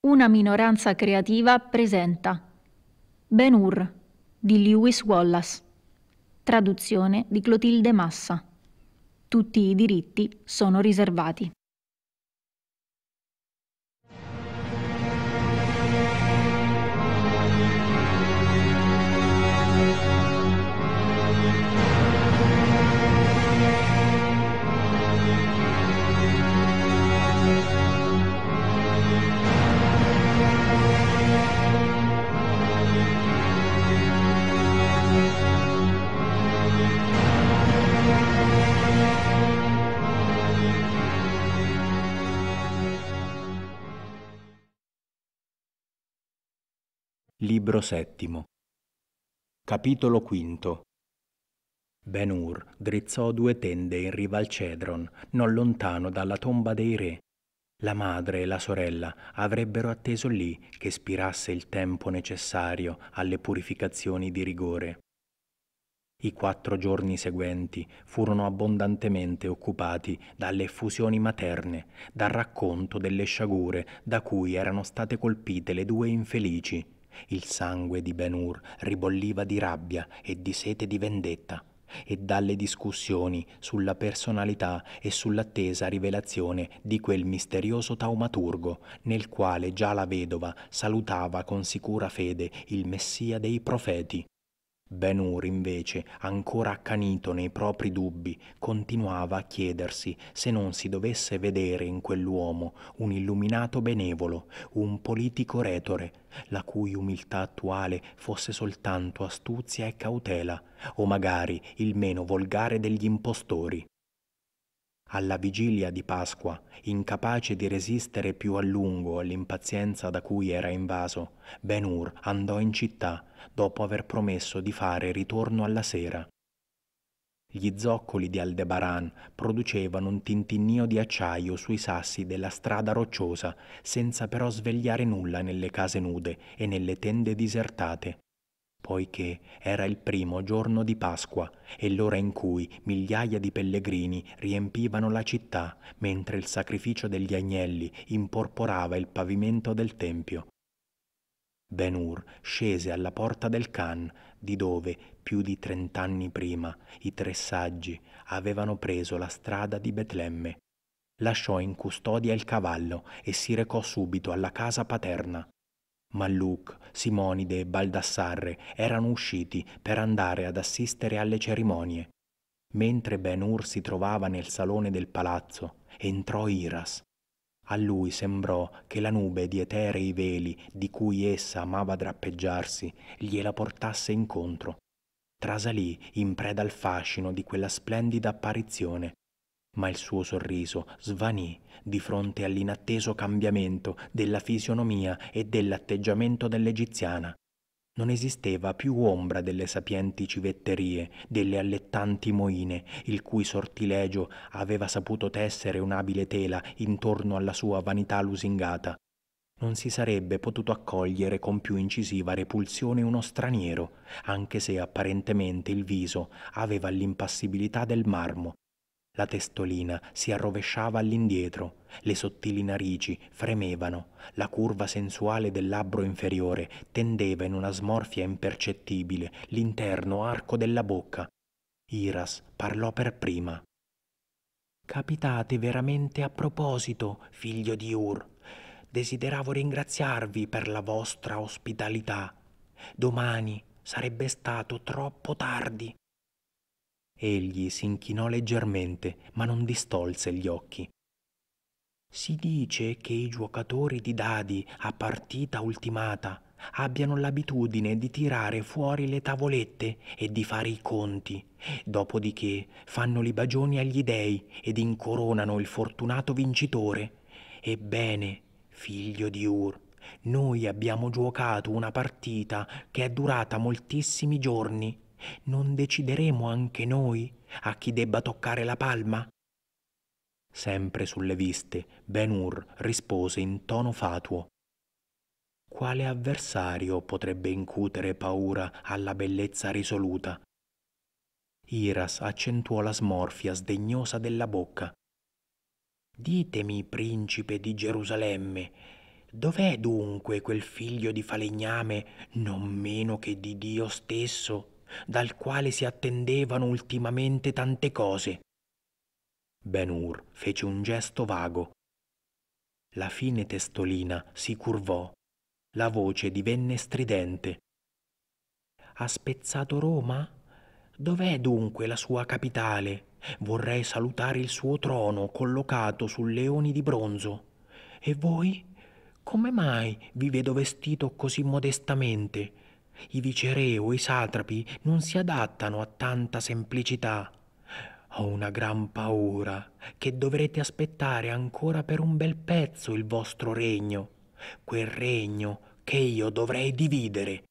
Una minoranza creativa presenta Ben Hur di Lewis Wallace, traduzione di Clotilde Massa. Tutti i diritti sono riservati. Libro VII Capitolo V Ben-Hur drizzò due tende in riva al Cedron, non lontano dalla tomba dei re. La madre e la sorella avrebbero atteso lì che spirasse il tempo necessario alle purificazioni di rigore. I quattro giorni seguenti furono abbondantemente occupati dalle effusioni materne, dal racconto delle sciagure da cui erano state colpite le due infelici il sangue di Ben Hur ribolliva di rabbia e di sete di vendetta e dalle discussioni sulla personalità e sull'attesa rivelazione di quel misterioso taumaturgo nel quale già la vedova salutava con sicura fede il Messia dei profeti Ben Hur, invece, ancora accanito nei propri dubbi, continuava a chiedersi se non si dovesse vedere in quell'uomo un illuminato benevolo, un politico retore, la cui umiltà attuale fosse soltanto astuzia e cautela, o magari il meno volgare degli impostori alla vigilia di Pasqua, incapace di resistere più a lungo all'impazienza da cui era invaso, Ben Hur andò in città dopo aver promesso di fare ritorno alla sera. Gli zoccoli di Aldebaran producevano un tintinnio di acciaio sui sassi della strada rocciosa, senza però svegliare nulla nelle case nude e nelle tende disertate poiché era il primo giorno di Pasqua e l'ora in cui migliaia di pellegrini riempivano la città mentre il sacrificio degli agnelli imporporava il pavimento del Tempio. Ben Hur scese alla porta del Khan, di dove, più di trent'anni prima, i tre saggi avevano preso la strada di Betlemme. Lasciò in custodia il cavallo e si recò subito alla casa paterna. Malluc, Simonide e Baldassarre erano usciti per andare ad assistere alle cerimonie. Mentre Ben Hur si trovava nel salone del palazzo, entrò Iras. A lui sembrò che la nube di eterei veli di cui essa amava drappeggiarsi gliela portasse incontro. Trasalì in preda al fascino di quella splendida apparizione ma il suo sorriso svanì di fronte all'inatteso cambiamento della fisionomia e dell'atteggiamento dell'egiziana. Non esisteva più ombra delle sapienti civetterie, delle allettanti moine, il cui sortilegio aveva saputo tessere un'abile tela intorno alla sua vanità lusingata. Non si sarebbe potuto accogliere con più incisiva repulsione uno straniero, anche se apparentemente il viso aveva l'impassibilità del marmo la testolina si arrovesciava all'indietro, le sottili narici fremevano, la curva sensuale del labbro inferiore tendeva in una smorfia impercettibile l'interno arco della bocca. Iras parlò per prima. Capitate veramente a proposito, figlio di Ur. Desideravo ringraziarvi per la vostra ospitalità. Domani sarebbe stato troppo tardi. Egli si inchinò leggermente, ma non distolse gli occhi. Si dice che i giocatori di dadi a partita ultimata abbiano l'abitudine di tirare fuori le tavolette e di fare i conti, dopodiché fanno i bagioni agli dei ed incoronano il fortunato vincitore. Ebbene, figlio di Ur, noi abbiamo giocato una partita che è durata moltissimi giorni non decideremo anche noi a chi debba toccare la palma? Sempre sulle viste, Ben Hur rispose in tono fatuo. Quale avversario potrebbe incutere paura alla bellezza risoluta? Iras accentuò la smorfia sdegnosa della bocca. Ditemi, principe di Gerusalemme, dov'è dunque quel figlio di falegname non meno che di Dio stesso? dal quale si attendevano ultimamente tante cose. Ben Hur fece un gesto vago. La fine testolina si curvò, la voce divenne stridente. Ha spezzato Roma? Dov'è dunque la sua capitale? Vorrei salutare il suo trono collocato su leoni di bronzo. E voi? Come mai vi vedo vestito così modestamente? I viceré o i satrapi non si adattano a tanta semplicità. Ho una gran paura che dovrete aspettare ancora per un bel pezzo il vostro regno, quel regno che io dovrei dividere.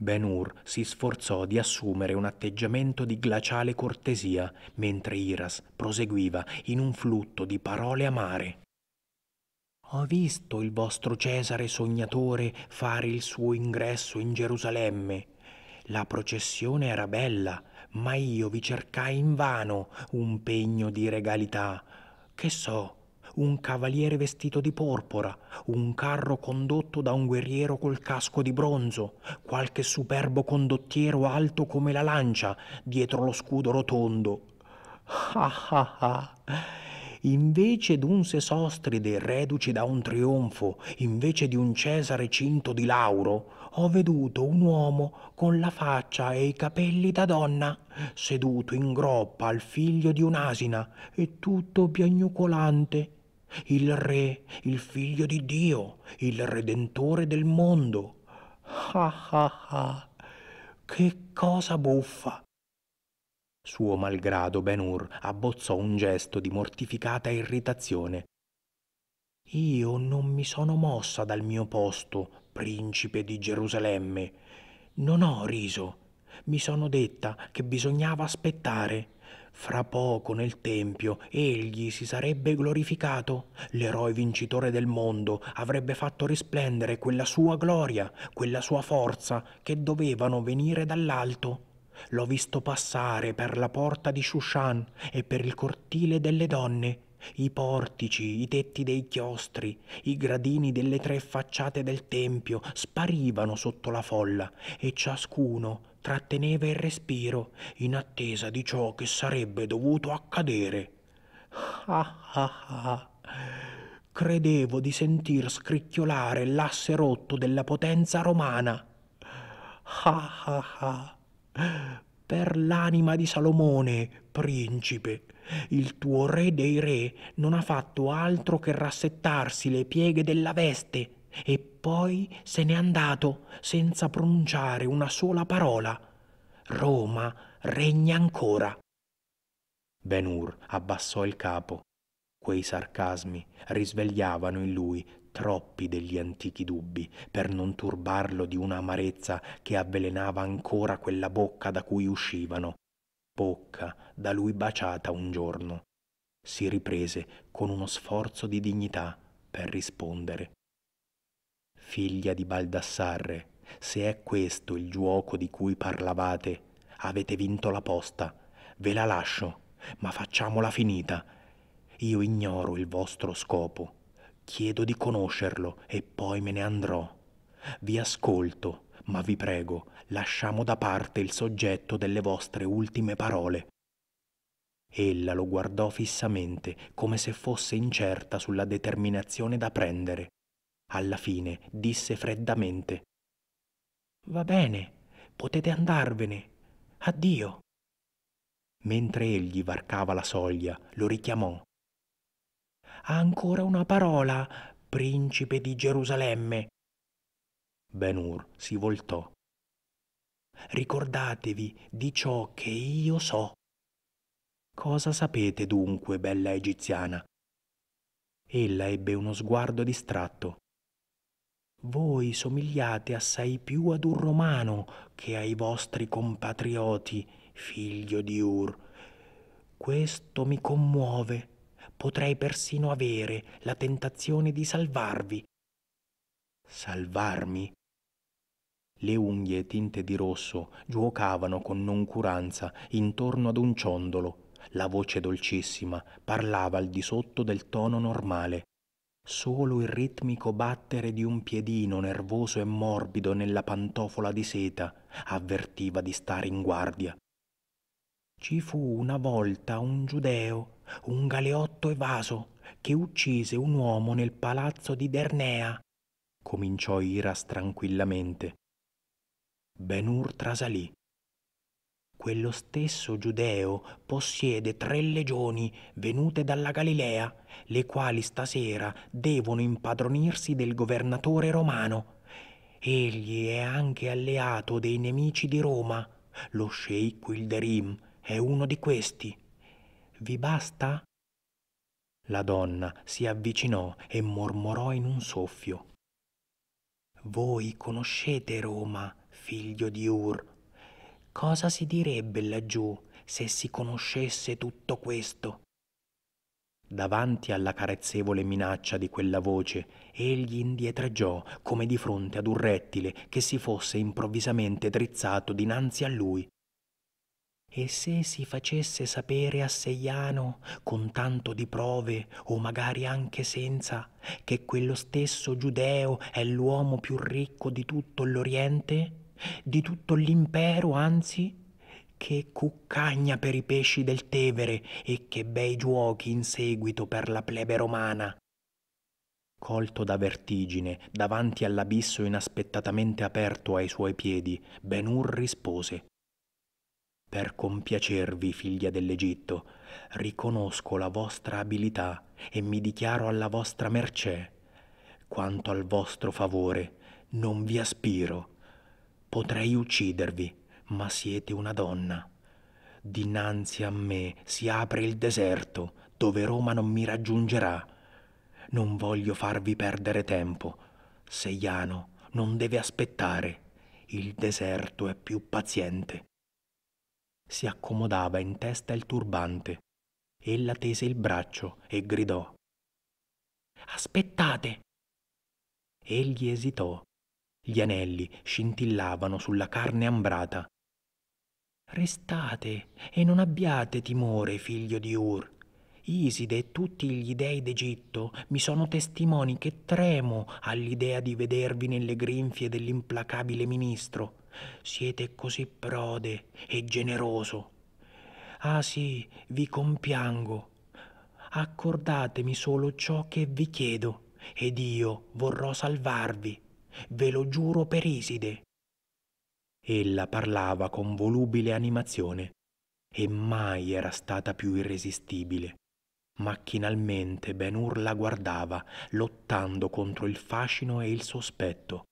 Ben Hur si sforzò di assumere un atteggiamento di glaciale cortesia, mentre Iras proseguiva in un flutto di parole amare. Ho visto il vostro Cesare sognatore fare il suo ingresso in Gerusalemme. La processione era bella, ma io vi cercai invano un pegno di regalità. Che so, un cavaliere vestito di porpora, un carro condotto da un guerriero col casco di bronzo, qualche superbo condottiero alto come la lancia, dietro lo scudo rotondo. Ah ah ah! invece d'un sesostride reduce da un trionfo, invece di un Cesare cinto di lauro, ho veduto un uomo con la faccia e i capelli da donna, seduto in groppa al figlio di un'asina e tutto piagnucolante. Il re, il figlio di Dio, il redentore del mondo. Ah ah ah! Che cosa buffa! Suo malgrado Ben-Hur abbozzò un gesto di mortificata irritazione. Io non mi sono mossa dal mio posto, principe di Gerusalemme. Non ho riso. Mi sono detta che bisognava aspettare. Fra poco nel Tempio egli si sarebbe glorificato, l'eroe vincitore del mondo avrebbe fatto risplendere quella sua gloria, quella sua forza che dovevano venire dall'alto. L'ho visto passare per la porta di Shushan e per il cortile delle donne, i portici, i tetti dei chiostri, i gradini delle tre facciate del tempio sparivano sotto la folla e ciascuno tratteneva il respiro in attesa di ciò che sarebbe dovuto accadere. Ah ah ah. Credevo di sentir scricchiolare l'asse rotto della potenza romana. Ah ah ah. Per l'anima di Salomone, principe, il tuo re dei re non ha fatto altro che rassettarsi le pieghe della veste e poi se n'è andato senza pronunciare una sola parola. Roma regna ancora. Ben Hur abbassò il capo. Quei sarcasmi risvegliavano in lui troppi degli antichi dubbi per non turbarlo di una amarezza che avvelenava ancora quella bocca da cui uscivano, bocca da lui baciata un giorno. Si riprese con uno sforzo di dignità per rispondere. Figlia di Baldassarre, se è questo il giuoco di cui parlavate, avete vinto la posta. Ve la lascio, ma facciamola finita. Io ignoro il vostro scopo Chiedo di conoscerlo e poi me ne andrò. Vi ascolto, ma vi prego, lasciamo da parte il soggetto delle vostre ultime parole. Ella lo guardò fissamente, come se fosse incerta sulla determinazione da prendere. Alla fine disse freddamente Va bene, potete andarvene. Addio. Mentre egli varcava la soglia, lo richiamò ancora una parola, principe di Gerusalemme. Benur si voltò. Ricordatevi di ciò che io so. Cosa sapete dunque, bella egiziana? Ella ebbe uno sguardo distratto. Voi somigliate assai più ad un romano che ai vostri compatrioti, figlio di Ur. Questo mi commuove potrei persino avere la tentazione di salvarvi. Salvarmi? Le unghie tinte di rosso giuocavano con noncuranza intorno ad un ciondolo. La voce dolcissima parlava al di sotto del tono normale. Solo il ritmico battere di un piedino nervoso e morbido nella pantofola di seta avvertiva di stare in guardia. Ci fu una volta un giudeo un galeotto evaso che uccise un uomo nel palazzo di Dernea, cominciò Iras tranquillamente. Benur trasalì. Quello stesso giudeo possiede tre legioni venute dalla Galilea, le quali stasera devono impadronirsi del governatore romano. Egli è anche alleato dei nemici di Roma. Lo sceicco Ilderim è uno di questi. Vi basta? La donna si avvicinò e mormorò in un soffio. Voi conoscete Roma, figlio di Ur. Cosa si direbbe laggiù se si conoscesse tutto questo? Davanti alla carezzevole minaccia di quella voce, egli indietreggiò come di fronte ad un rettile che si fosse improvvisamente drizzato dinanzi a lui e se si facesse sapere a Seiano, con tanto di prove, o magari anche senza, che quello stesso Giudeo è l'uomo più ricco di tutto l'Oriente, di tutto l'impero anzi, che cuccagna per i pesci del Tevere e che bei giuochi in seguito per la plebe romana. Colto da vertigine, davanti all'abisso inaspettatamente aperto ai suoi piedi, Benur rispose per compiacervi, figlia dell'Egitto, riconosco la vostra abilità e mi dichiaro alla vostra mercè. Quanto al vostro favore, non vi aspiro. Potrei uccidervi, ma siete una donna. Dinanzi a me si apre il deserto, dove Roma non mi raggiungerà. Non voglio farvi perdere tempo. Seiano non deve aspettare. Il deserto è più paziente si accomodava in testa il turbante. Ella tese il braccio e gridò. Aspettate! Egli esitò. Gli anelli scintillavano sulla carne ambrata. Restate e non abbiate timore, figlio di Ur, Iside e tutti gli dei d'Egitto mi sono testimoni che tremo all'idea di vedervi nelle grinfie dell'implacabile ministro. Siete così prode e generoso. Ah sì, vi compiango. Accordatemi solo ciò che vi chiedo, ed io vorrò salvarvi. Ve lo giuro per Iside. Ella parlava con volubile animazione e mai era stata più irresistibile. Macchinalmente Ben Hur la guardava, lottando contro il fascino e il sospetto.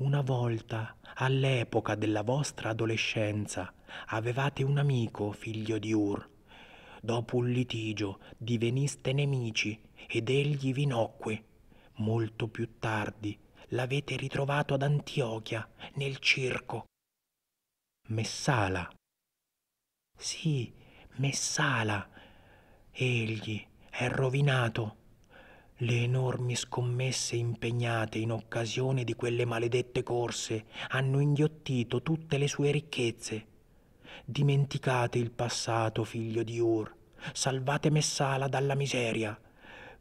Una volta, all'epoca della vostra adolescenza, avevate un amico, figlio di Ur. Dopo un litigio diveniste nemici ed egli vi nocque. Molto più tardi l'avete ritrovato ad Antiochia, nel circo. Messala. Sì, Messala Egli è rovinato. Le enormi scommesse impegnate in occasione di quelle maledette corse hanno inghiottito tutte le sue ricchezze. Dimenticate il passato, figlio di Ur. Salvate Messala dalla miseria.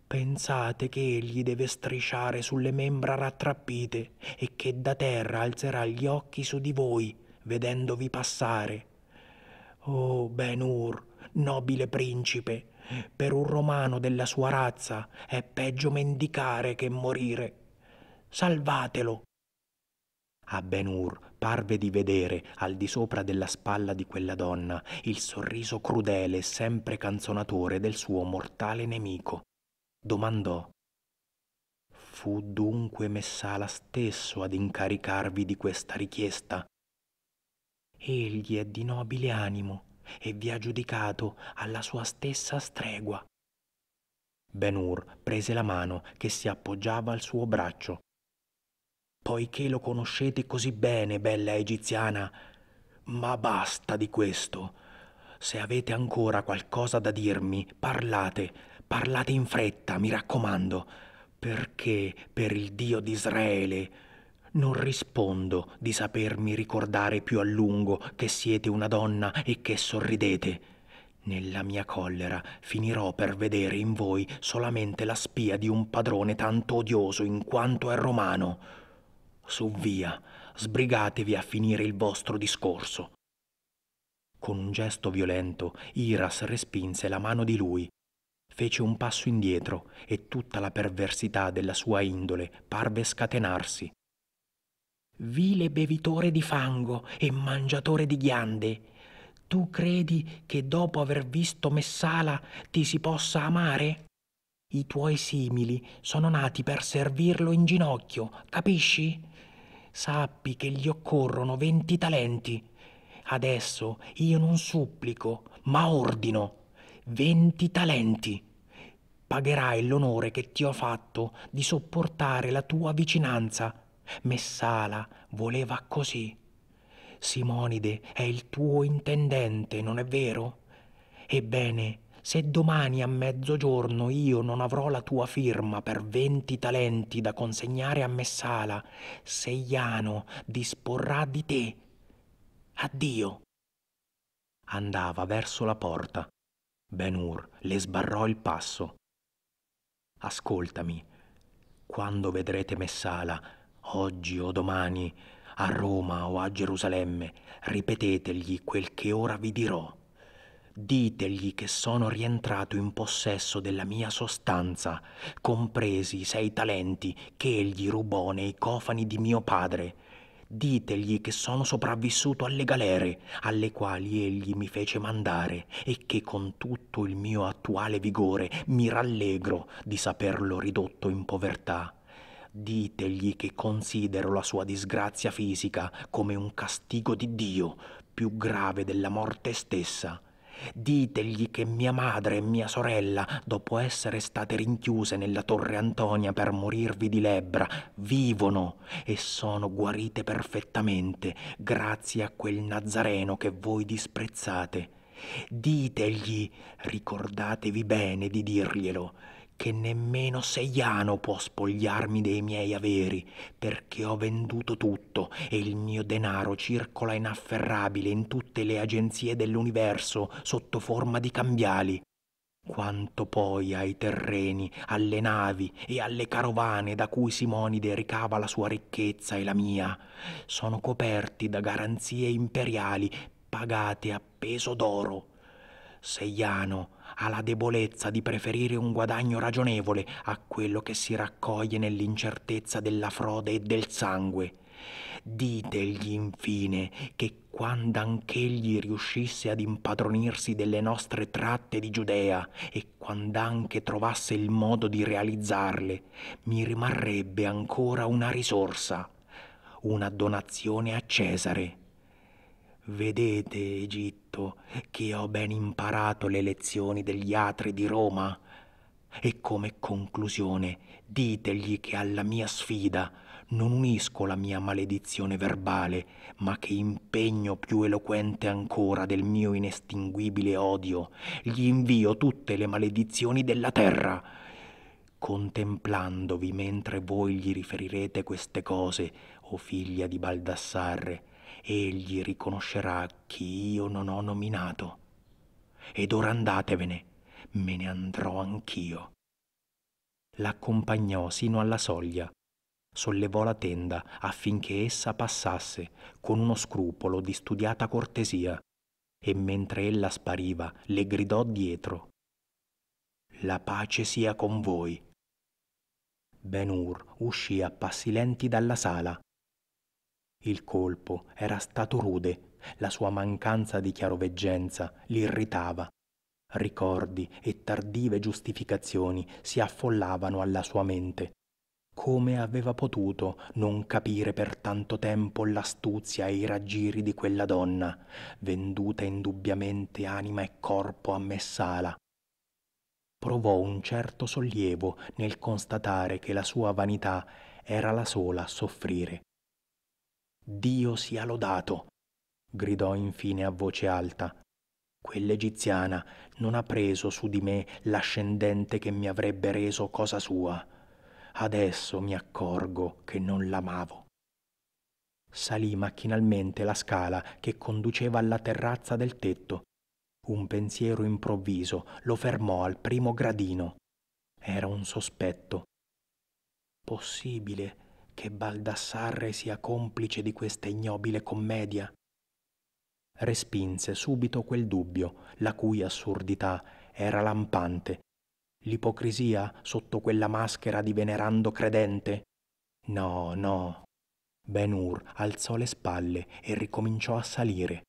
Pensate che egli deve strisciare sulle membra rattrappite e che da terra alzerà gli occhi su di voi, vedendovi passare. Oh Ben Ur, nobile principe, per un romano della sua razza è peggio mendicare che morire. Salvatelo. A Ben Hur parve di vedere, al di sopra della spalla di quella donna, il sorriso crudele e sempre canzonatore del suo mortale nemico. Domandò Fu dunque Messala stesso ad incaricarvi di questa richiesta? Egli è di nobile animo, e vi ha giudicato alla sua stessa stregua. Ben Hur prese la mano che si appoggiava al suo braccio. Poiché lo conoscete così bene, bella egiziana, ma basta di questo. Se avete ancora qualcosa da dirmi, parlate, parlate in fretta, mi raccomando, perché per il Dio di non rispondo di sapermi ricordare più a lungo che siete una donna e che sorridete. Nella mia collera finirò per vedere in voi solamente la spia di un padrone tanto odioso in quanto è romano. Su via, sbrigatevi a finire il vostro discorso. Con un gesto violento, Iras respinse la mano di lui, fece un passo indietro e tutta la perversità della sua indole parve scatenarsi vile bevitore di fango e mangiatore di ghiande, tu credi che dopo aver visto Messala ti si possa amare? I tuoi simili sono nati per servirlo in ginocchio, capisci? Sappi che gli occorrono venti talenti. Adesso io non supplico, ma ordino. Venti talenti. Pagherai l'onore che ti ho fatto di sopportare la tua vicinanza Messala voleva così. Simonide è il tuo intendente, non è vero? Ebbene, se domani a mezzogiorno io non avrò la tua firma per venti talenti da consegnare a Messala, Seiano disporrà di te. Addio. Andava verso la porta. Benur le sbarrò il passo. Ascoltami. Quando vedrete Messala, oggi o domani, a Roma o a Gerusalemme, ripetetegli quel che ora vi dirò. Ditegli che sono rientrato in possesso della mia sostanza, compresi i sei talenti che egli rubò nei cofani di mio padre. Ditegli che sono sopravvissuto alle galere, alle quali egli mi fece mandare, e che con tutto il mio attuale vigore mi rallegro di saperlo ridotto in povertà Ditegli che considero la sua disgrazia fisica come un castigo di Dio più grave della morte stessa. Ditegli che mia madre e mia sorella, dopo essere state rinchiuse nella torre Antonia per morirvi di lebbra, vivono e sono guarite perfettamente grazie a quel Nazareno che voi disprezzate. Ditegli, ricordatevi bene di dirglielo, che nemmeno Seiano può spogliarmi dei miei averi, perché ho venduto tutto e il mio denaro circola inafferrabile in tutte le agenzie dell'universo sotto forma di cambiali. Quanto poi ai terreni, alle navi e alle carovane da cui Simonide ricava la sua ricchezza e la mia, sono coperti da garanzie imperiali pagate a peso d'oro. Seiano, ha la debolezza di preferire un guadagno ragionevole a quello che si raccoglie nell'incertezza della frode e del sangue. Ditegli infine che quando anch'egli riuscisse ad impadronirsi delle nostre tratte di Giudea e quando anche trovasse il modo di realizzarle, mi rimarrebbe ancora una risorsa, una donazione a Cesare Vedete, Egitto, che ho ben imparato le lezioni degli atri di Roma. E come conclusione, ditegli che alla mia sfida non unisco la mia maledizione verbale, ma che impegno più eloquente ancora del mio inestinguibile odio, gli invio tutte le maledizioni della terra. Contemplandovi mentre voi gli riferirete queste cose, o figlia di Baldassarre, egli riconoscerà chi io non ho nominato. Ed ora andatevene, me ne andrò anch'io. L'accompagnò sino alla soglia, sollevò la tenda affinché essa passasse con uno scrupolo di studiata cortesia, e mentre ella spariva le gridò dietro. La pace sia con voi. Ben Hur uscì a passi lenti dalla sala il colpo era stato rude, la sua mancanza di chiaroveggenza l'irritava. Ricordi e tardive giustificazioni si affollavano alla sua mente. Come aveva potuto non capire per tanto tempo l'astuzia e i raggiri di quella donna, venduta indubbiamente anima e corpo a Messala? Provò un certo sollievo nel constatare che la sua vanità era la sola a soffrire. Dio sia lodato, gridò infine a voce alta. Quell'egiziana non ha preso su di me l'ascendente che mi avrebbe reso cosa sua. Adesso mi accorgo che non l'amavo. Salì macchinalmente la scala che conduceva alla terrazza del tetto. Un pensiero improvviso lo fermò al primo gradino. Era un sospetto. Possibile che Baldassarre sia complice di questa ignobile commedia. Respinse subito quel dubbio, la cui assurdità era lampante. L'ipocrisia sotto quella maschera di venerando credente? No, no. Ben Hur alzò le spalle e ricominciò a salire.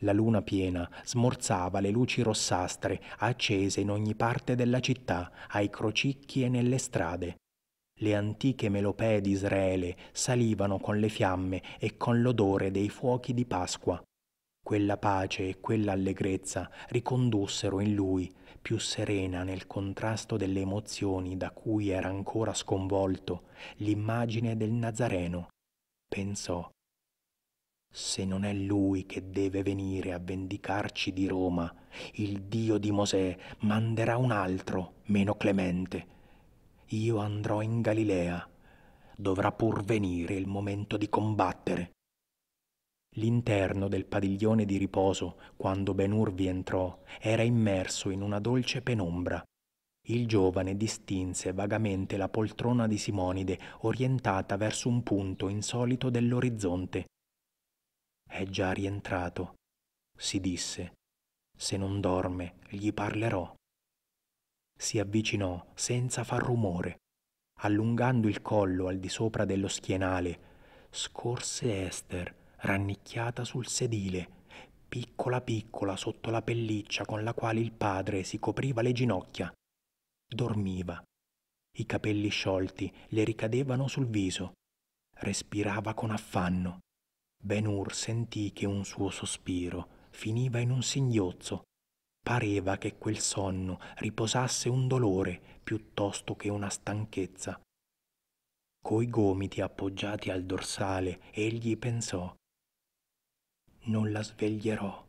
La luna piena smorzava le luci rossastre accese in ogni parte della città, ai crocicchi e nelle strade. Le antiche melopee di Israele salivano con le fiamme e con l'odore dei fuochi di Pasqua. Quella pace e quella allegrezza ricondussero in lui, più serena nel contrasto delle emozioni da cui era ancora sconvolto, l'immagine del Nazareno. Pensò, se non è lui che deve venire a vendicarci di Roma, il Dio di Mosè manderà un altro, meno clemente, io andrò in Galilea. Dovrà pur venire il momento di combattere. L'interno del padiglione di riposo, quando Ben vi entrò, era immerso in una dolce penombra. Il giovane distinse vagamente la poltrona di Simonide orientata verso un punto insolito dell'orizzonte. È già rientrato, si disse. Se non dorme, gli parlerò si avvicinò senza far rumore. Allungando il collo al di sopra dello schienale, scorse Esther, rannicchiata sul sedile, piccola piccola sotto la pelliccia con la quale il padre si copriva le ginocchia. Dormiva. I capelli sciolti le ricadevano sul viso. Respirava con affanno. Ben Hur sentì che un suo sospiro finiva in un singhiozzo Pareva che quel sonno riposasse un dolore piuttosto che una stanchezza. Coi gomiti appoggiati al dorsale, egli pensò Non la sveglierò,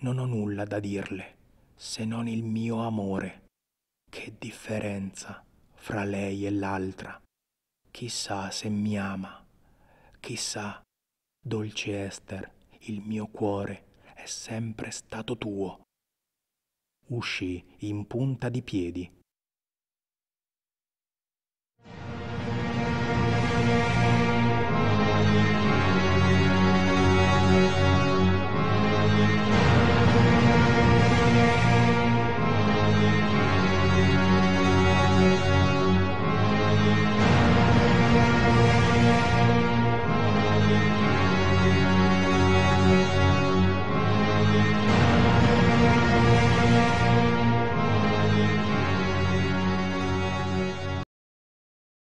non ho nulla da dirle, se non il mio amore. Che differenza fra lei e l'altra. Chissà se mi ama, chissà, dolce Esther, il mio cuore è sempre stato tuo uscì in punta di piedi.